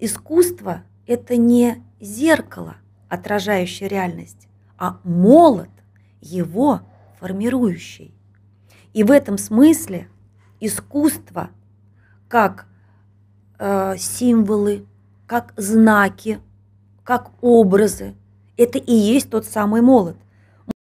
Искусство – это не зеркало, отражающее реальность, а молот, его формирующий. И в этом смысле искусство как э, символы, как знаки, как образы – это и есть тот самый молот.